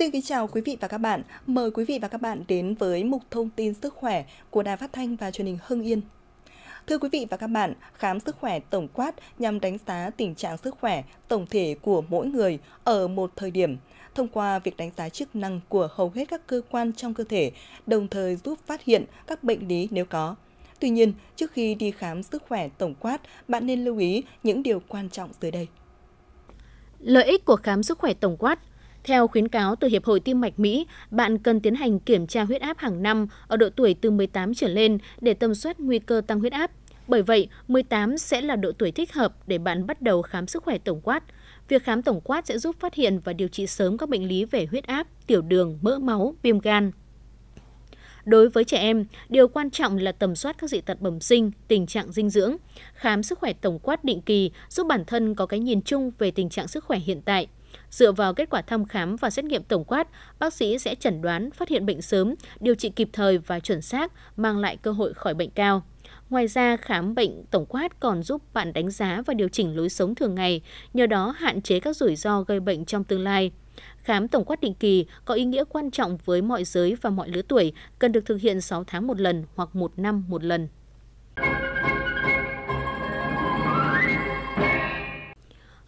Xin kính chào quý vị và các bạn. Mời quý vị và các bạn đến với mục thông tin sức khỏe của Đài Phát thanh và Truyền hình Hưng Yên. Thưa quý vị và các bạn, khám sức khỏe tổng quát nhằm đánh giá tình trạng sức khỏe tổng thể của mỗi người ở một thời điểm thông qua việc đánh giá chức năng của hầu hết các cơ quan trong cơ thể, đồng thời giúp phát hiện các bệnh lý nếu có. Tuy nhiên, trước khi đi khám sức khỏe tổng quát, bạn nên lưu ý những điều quan trọng dưới đây. Lợi ích của khám sức khỏe tổng quát theo khuyến cáo từ Hiệp hội Tim mạch Mỹ, bạn cần tiến hành kiểm tra huyết áp hàng năm ở độ tuổi từ 18 trở lên để tầm soát nguy cơ tăng huyết áp. Bởi vậy, 18 sẽ là độ tuổi thích hợp để bạn bắt đầu khám sức khỏe tổng quát. Việc khám tổng quát sẽ giúp phát hiện và điều trị sớm các bệnh lý về huyết áp, tiểu đường, mỡ máu, viêm gan. Đối với trẻ em, điều quan trọng là tầm soát các dị tật bẩm sinh, tình trạng dinh dưỡng. Khám sức khỏe tổng quát định kỳ giúp bản thân có cái nhìn chung về tình trạng sức khỏe hiện tại – Dựa vào kết quả thăm khám và xét nghiệm tổng quát, bác sĩ sẽ chẩn đoán, phát hiện bệnh sớm, điều trị kịp thời và chuẩn xác, mang lại cơ hội khỏi bệnh cao. Ngoài ra, khám bệnh tổng quát còn giúp bạn đánh giá và điều chỉnh lối sống thường ngày, nhờ đó hạn chế các rủi ro gây bệnh trong tương lai. Khám tổng quát định kỳ có ý nghĩa quan trọng với mọi giới và mọi lứa tuổi, cần được thực hiện 6 tháng một lần hoặc 1 năm một lần.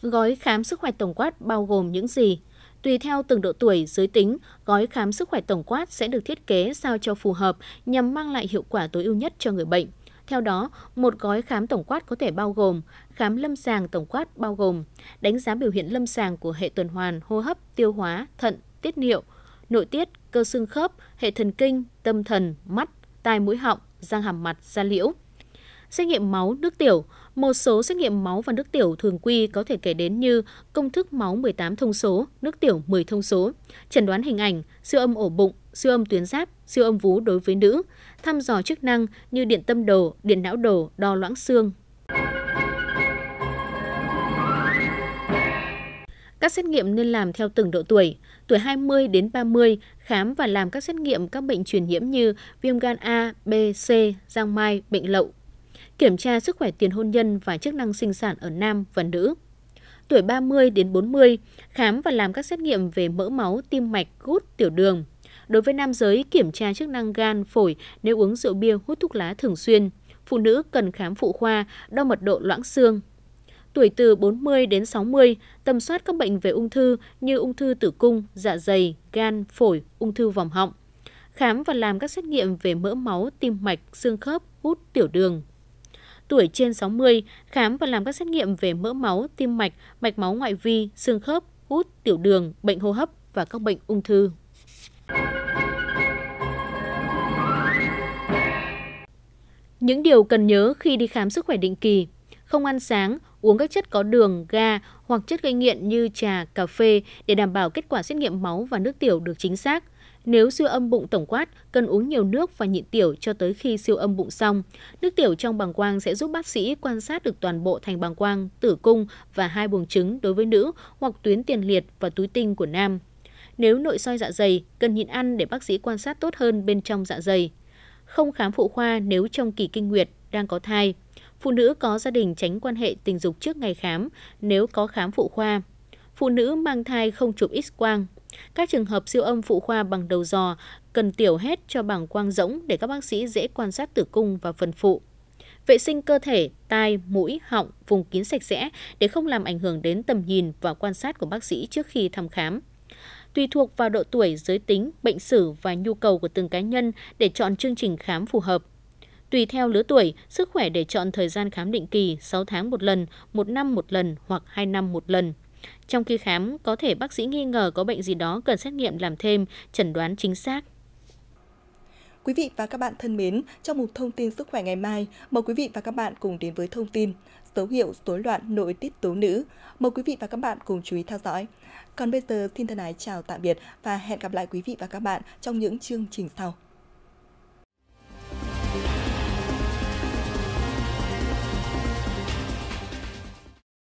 Gói khám sức khỏe tổng quát bao gồm những gì? Tùy theo từng độ tuổi, giới tính, gói khám sức khỏe tổng quát sẽ được thiết kế sao cho phù hợp nhằm mang lại hiệu quả tối ưu nhất cho người bệnh. Theo đó, một gói khám tổng quát có thể bao gồm khám lâm sàng tổng quát bao gồm đánh giá biểu hiện lâm sàng của hệ tuần hoàn, hô hấp, tiêu hóa, thận, tiết niệu, nội tiết, cơ xương khớp, hệ thần kinh, tâm thần, mắt, tai mũi họng, răng hàm mặt, da liễu. Xét nghiệm máu, nước tiểu, một số xét nghiệm máu và nước tiểu thường quy có thể kể đến như công thức máu 18 thông số, nước tiểu 10 thông số, chẩn đoán hình ảnh, siêu âm ổ bụng, siêu âm tuyến giáp, siêu âm vú đối với nữ, thăm dò chức năng như điện tâm đồ, điện não đồ, đo loãng xương, Các xét nghiệm nên làm theo từng độ tuổi, tuổi 20 đến 30 khám và làm các xét nghiệm các bệnh truyền nhiễm như viêm gan A, B, C, giang mai, bệnh lậu, kiểm tra sức khỏe tiền hôn nhân và chức năng sinh sản ở nam và nữ. Tuổi 30 đến 40, khám và làm các xét nghiệm về mỡ máu, tim mạch, gút, tiểu đường. Đối với nam giới, kiểm tra chức năng gan, phổi nếu uống rượu bia, hút thuốc lá thường xuyên. Phụ nữ cần khám phụ khoa, đo mật độ loãng xương. Tuổi từ 40 đến 60, tầm soát các bệnh về ung thư như ung thư tử cung, dạ dày, gan, phổi, ung thư vòng họng khám và làm các xét nghiệm về mỡ máu, tim mạch, xương khớp, hút, tiểu đường, tuổi trên 60 khám và làm các xét nghiệm về mỡ máu, tim mạch, mạch máu ngoại vi, xương khớp, hút, tiểu đường, bệnh hô hấp và các bệnh ung thư. Những điều cần nhớ khi đi khám sức khỏe định kỳ không ăn sáng, uống các chất có đường, ga hoặc chất gây nghiện như trà, cà phê để đảm bảo kết quả xét nghiệm máu và nước tiểu được chính xác. Nếu siêu âm bụng tổng quát, cần uống nhiều nước và nhịn tiểu cho tới khi siêu âm bụng xong. Nước tiểu trong bàng quang sẽ giúp bác sĩ quan sát được toàn bộ thành bàng quang, tử cung và hai buồng trứng đối với nữ hoặc tuyến tiền liệt và túi tinh của nam. Nếu nội soi dạ dày, cần nhịn ăn để bác sĩ quan sát tốt hơn bên trong dạ dày. Không khám phụ khoa nếu trong kỳ kinh nguyệt đang có thai. Phụ nữ có gia đình tránh quan hệ tình dục trước ngày khám nếu có khám phụ khoa. Phụ nữ mang thai không chụp X quang các trường hợp siêu âm phụ khoa bằng đầu dò cần tiểu hết cho bảng quang rỗng để các bác sĩ dễ quan sát tử cung và phần phụ. Vệ sinh cơ thể, tai, mũi, họng, vùng kín sạch sẽ để không làm ảnh hưởng đến tầm nhìn và quan sát của bác sĩ trước khi thăm khám. Tùy thuộc vào độ tuổi, giới tính, bệnh sử và nhu cầu của từng cá nhân để chọn chương trình khám phù hợp. Tùy theo lứa tuổi, sức khỏe để chọn thời gian khám định kỳ 6 tháng một lần, 1 năm một lần hoặc 2 năm một lần. Trong khi khám, có thể bác sĩ nghi ngờ có bệnh gì đó cần xét nghiệm làm thêm, chẩn đoán chính xác. Quý vị và các bạn thân mến, trong một thông tin sức khỏe ngày mai, mời quý vị và các bạn cùng đến với thông tin dấu hiệu rối loạn nội tiết tố nữ. Mời quý vị và các bạn cùng chú ý theo dõi. Còn bây giờ xin thân ái chào tạm biệt và hẹn gặp lại quý vị và các bạn trong những chương trình sau.